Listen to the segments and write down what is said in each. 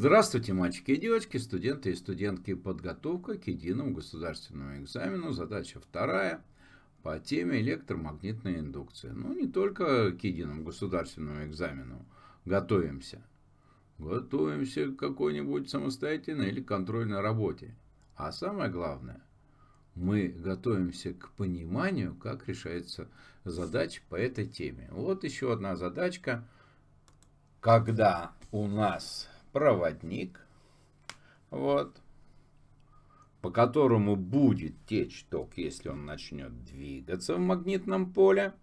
Здравствуйте, мальчики и девочки, студенты и студентки. Подготовка к единому государственному экзамену. Задача вторая по теме электромагнитная индукция. Ну, не только к единому государственному экзамену. Готовимся. Готовимся к какой-нибудь самостоятельной или контрольной работе. А самое главное, мы готовимся к пониманию, как решается задача по этой теме. Вот еще одна задачка. Когда у нас проводник, вот, по которому будет течь ток, если он начнет двигаться в магнитном поле.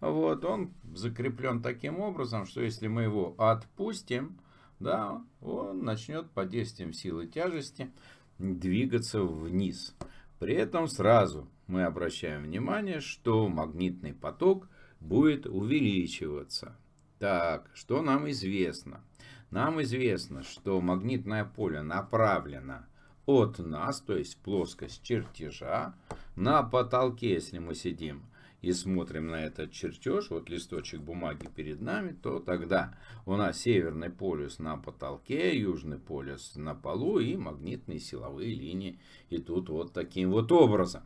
Вот, он закреплен таким образом, что если мы его отпустим, да, он начнет под действием силы тяжести двигаться вниз. При этом сразу мы обращаем внимание, что магнитный поток будет увеличиваться. Так, что нам известно? Нам известно, что магнитное поле направлено от нас, то есть плоскость чертежа, на потолке, если мы сидим и смотрим на этот чертеж, вот листочек бумаги перед нами, то тогда у нас северный полюс на потолке, южный полюс на полу и магнитные силовые линии идут вот таким вот образом.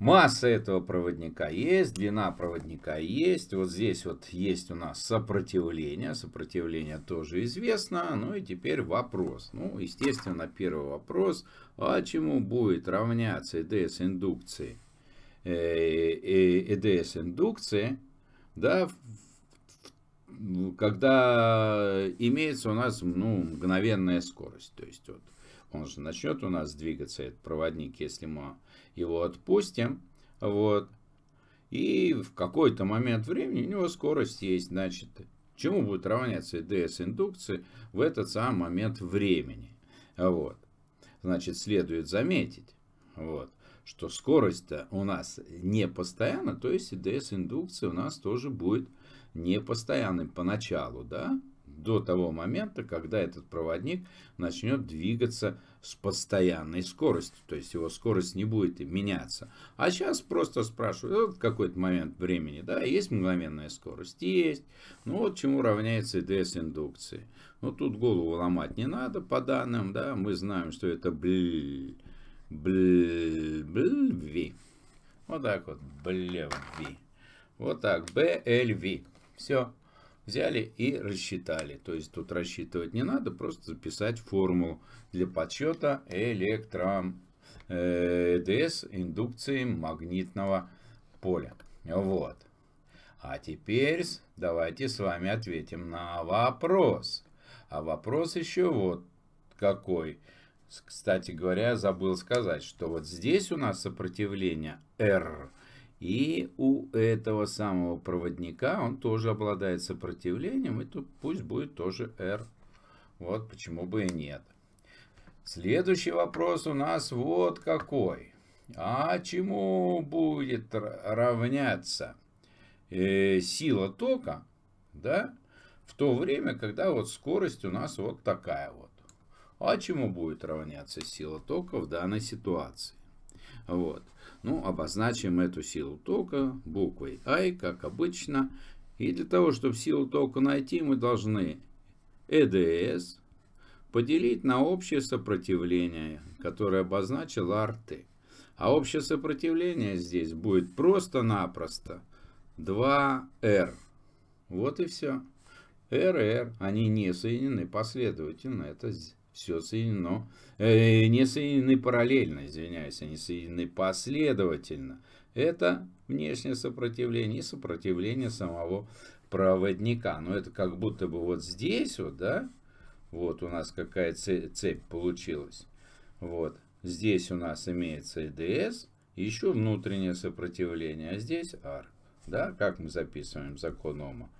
Масса этого проводника есть, длина проводника есть. Вот здесь вот есть у нас сопротивление. Сопротивление тоже известно. Ну и теперь вопрос. Ну, естественно, первый вопрос. А чему будет равняться ЭДС индукции? Э, э, ЭДС индукции, да, когда имеется у нас ну, мгновенная скорость. То есть вот он же начнет у нас двигаться, этот проводник, если мы его отпустим, вот, и в какой-то момент времени у него скорость есть, значит, чему будет равняться ds индукции в этот самый момент времени, вот. Значит, следует заметить, вот, что скорость-то у нас не постоянна, то есть ds индукции у нас тоже будет не постоянной поначалу, да, до того момента, когда этот проводник начнет двигаться с постоянной скоростью. То есть его скорость не будет меняться. А сейчас просто спрашивают, вот какой-то момент времени, да, есть мгновенная скорость? Есть. Ну вот чему равняется ИДС индукции. Ну тут голову ломать не надо по данным, да, мы знаем, что это бль, бль, бль, Вот так вот, блеви. Вот так, БЛВ. Все. Взяли и рассчитали. То есть тут рассчитывать не надо, просто записать формулу для подсчета электро ЭДС индукции магнитного поля. Вот. А теперь давайте с вами ответим на вопрос. А вопрос еще вот какой. Кстати говоря, забыл сказать, что вот здесь у нас сопротивление R и у этого самого проводника он тоже обладает сопротивлением. И тут пусть будет тоже R. Вот почему бы и нет. Следующий вопрос у нас вот какой. А чему будет равняться э, сила тока, да, в то время, когда вот скорость у нас вот такая вот. А чему будет равняться сила тока в данной ситуации? Вот. Ну, обозначим эту силу тока буквой I, как обычно. И для того, чтобы силу тока найти, мы должны EDS поделить на общее сопротивление, которое обозначил RT. А общее сопротивление здесь будет просто-напросто 2R. Вот и все. R и R, они не соединены последовательно. Это здесь все соединено, э, не соединены параллельно, извиняюсь, они соединены последовательно. Это внешнее сопротивление и сопротивление самого проводника. Но это как будто бы вот здесь вот, да, вот у нас какая цепь получилась. Вот, здесь у нас имеется ЭДС, еще внутреннее сопротивление, а здесь R. Да, как мы записываем закон Ома.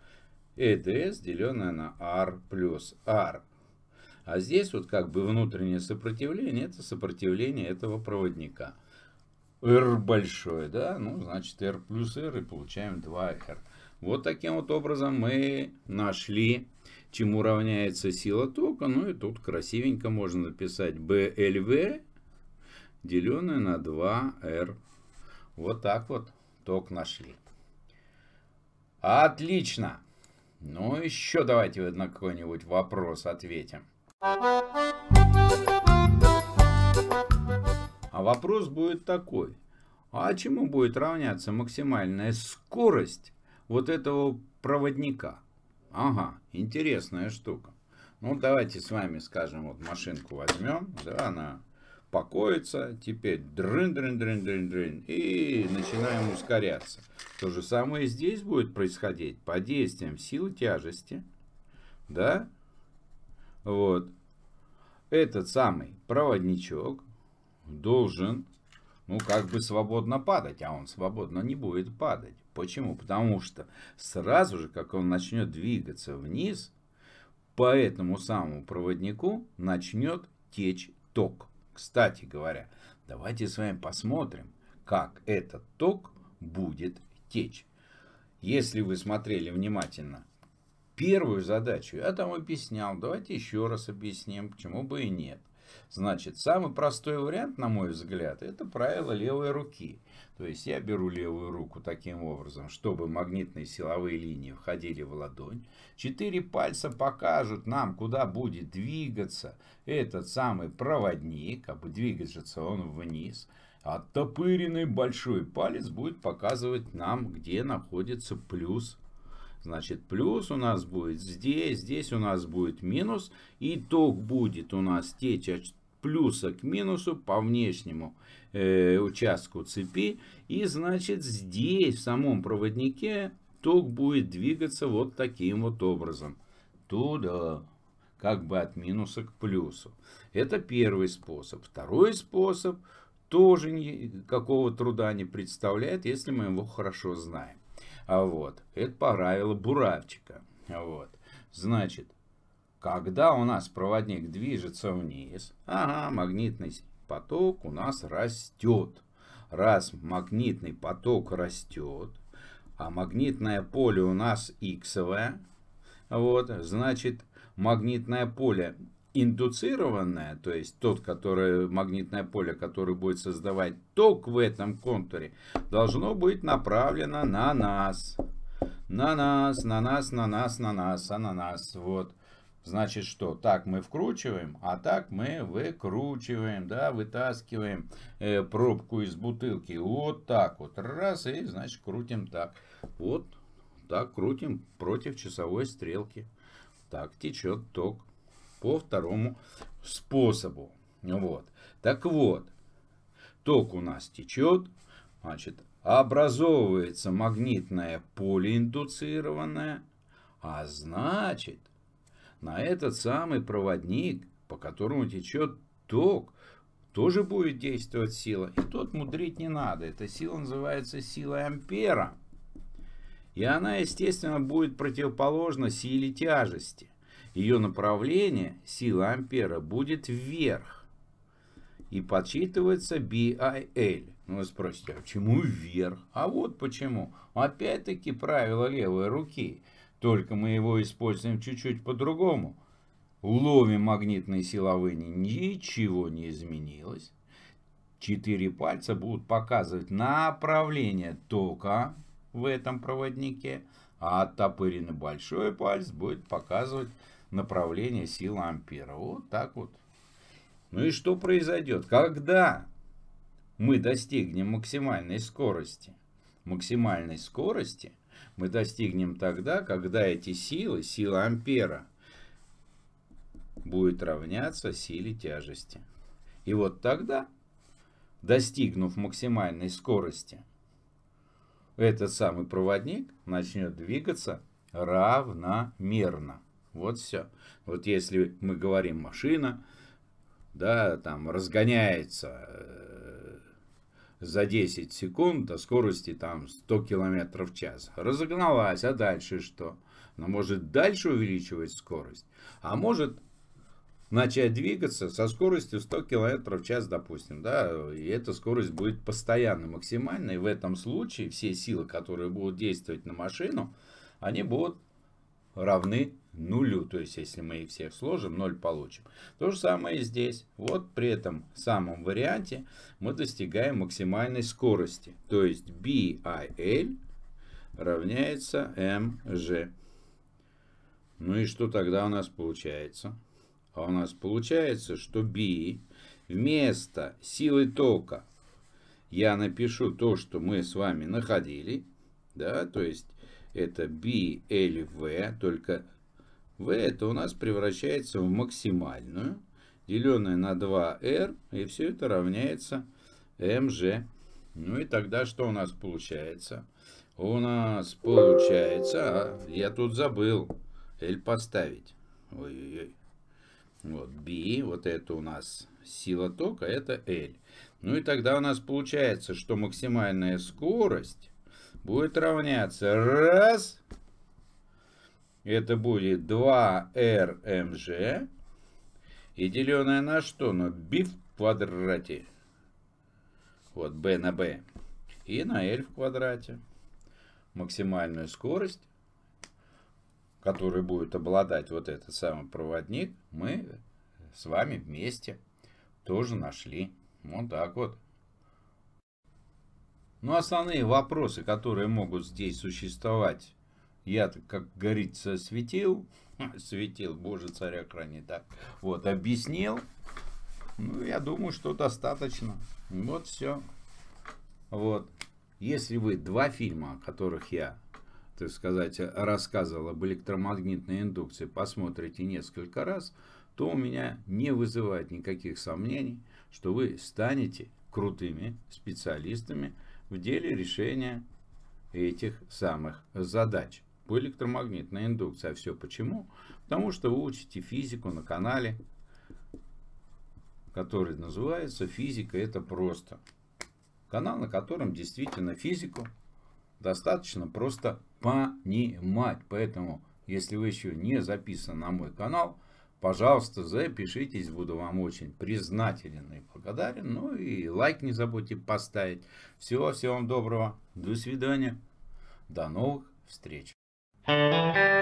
ЭДС, деленное на R плюс R. А здесь вот как бы внутреннее сопротивление, это сопротивление этого проводника. R большое, да, ну значит R плюс R и получаем 2R. Вот таким вот образом мы нашли, чему равняется сила тока. Ну и тут красивенько можно написать BLV, деленное на 2R. Вот так вот ток нашли. Отлично! Ну еще давайте на какой-нибудь вопрос ответим. А вопрос будет такой. А чему будет равняться максимальная скорость вот этого проводника? Ага, интересная штука. Ну, давайте с вами, скажем, вот машинку возьмем. Да, она покоится. Теперь дрын-дрын-дрын-дрын-дрын. И начинаем ускоряться. То же самое здесь будет происходить по действиям силы тяжести. Да? Вот. Этот самый проводничок должен, ну, как бы свободно падать, а он свободно не будет падать. Почему? Потому что сразу же, как он начнет двигаться вниз, по этому самому проводнику начнет течь ток. Кстати говоря, давайте с вами посмотрим, как этот ток будет течь. Если вы смотрели внимательно первую задачу я там объяснял. Давайте еще раз объясним, почему бы и нет. Значит, самый простой вариант, на мой взгляд, это правило левой руки. То есть я беру левую руку таким образом, чтобы магнитные силовые линии входили в ладонь. Четыре пальца покажут нам, куда будет двигаться этот самый проводник. Как бы двигается он вниз. Оттопыренный а большой палец будет показывать нам, где находится плюс Значит, плюс у нас будет здесь, здесь у нас будет минус. Итог будет у нас течь от плюса к минусу по внешнему э, участку цепи. И, значит, здесь, в самом проводнике, ток будет двигаться вот таким вот образом. Туда, как бы от минуса к плюсу. Это первый способ. Второй способ тоже никакого труда не представляет, если мы его хорошо знаем. А вот, это правило Буравчика. А вот, значит, когда у нас проводник движется вниз, ага, магнитный поток у нас растет. Раз магнитный поток растет, а магнитное поле у нас иксовое, вот, значит, магнитное поле индуцированное, то есть тот, который, магнитное поле, которое будет создавать ток в этом контуре, должно быть направлено на нас. На нас, на нас, на нас, на нас, а на нас. Вот. Значит что? Так мы вкручиваем, а так мы выкручиваем, да, вытаскиваем э, пробку из бутылки. Вот так вот. Раз, и значит крутим так. Вот так крутим против часовой стрелки. Так течет ток по второму способу. Вот. Так вот, ток у нас течет, значит, образовывается магнитное поле индуцированное, а значит, на этот самый проводник, по которому течет ток, тоже будет действовать сила. И тут мудрить не надо. Эта сила называется силой ампера. И она, естественно, будет противоположна силе тяжести ее направление, сила ампера, будет вверх. И подсчитывается BIL. Ну, вы спросите, а почему вверх? А вот почему. Опять-таки правило левой руки. Только мы его используем чуть-чуть по-другому. Ловим магнитные силовые, ничего не изменилось. Четыре пальца будут показывать направление тока в этом проводнике, а оттопыренный большой палец будет показывать направление силы ампера. Вот так вот. Ну и что произойдет? Когда мы достигнем максимальной скорости? Максимальной скорости мы достигнем тогда, когда эти силы, сила ампера, будет равняться силе тяжести. И вот тогда, достигнув максимальной скорости, этот самый проводник начнет двигаться равномерно. Вот все. Вот если мы говорим машина, да, там разгоняется э, за 10 секунд до скорости там 100 км в час. Разогналась, а дальше что? Она ну, может дальше увеличивать скорость, а может начать двигаться со скоростью 100 км в час, допустим, да, и эта скорость будет постоянно максимальной. В этом случае все силы, которые будут действовать на машину, они будут равны нулю. То есть, если мы их всех сложим, 0 получим. То же самое и здесь. Вот при этом самом варианте мы достигаем максимальной скорости. То есть, BIL равняется MG. Ну и что тогда у нас получается? А у нас получается, что B вместо силы тока я напишу то, что мы с вами находили. Да, то есть это BLV, только v это у нас превращается в максимальную, деленное на 2r, и все это равняется mg. Ну и тогда что у нас получается? У нас получается, а, я тут забыл L поставить. Ой-ой-ой. Вот B, вот это у нас сила тока, это L. Ну и тогда у нас получается, что максимальная скорость будет равняться раз это будет 2РМЖ. И деленное на что? На B в квадрате. Вот B на B. И на L в квадрате. Максимальную скорость, которой будет обладать вот этот самый проводник, мы с вами вместе тоже нашли. Вот так вот. Ну, основные вопросы, которые могут здесь существовать я, как говорится, светил, светил, боже, царя храни, так, вот, объяснил, ну, я думаю, что достаточно, вот все, вот, если вы два фильма, о которых я, так сказать, рассказывал об электромагнитной индукции, посмотрите несколько раз, то у меня не вызывает никаких сомнений, что вы станете крутыми специалистами в деле решения этих самых задач по электромагнитной индукции. А все почему? Потому что вы учите физику на канале, который называется «Физика – это просто». Канал, на котором действительно физику достаточно просто понимать. Поэтому, если вы еще не записаны на мой канал, пожалуйста, запишитесь. Буду вам очень признателен и благодарен. Ну и лайк не забудьте поставить. Всего, всего вам доброго. До свидания. До новых встреч. Música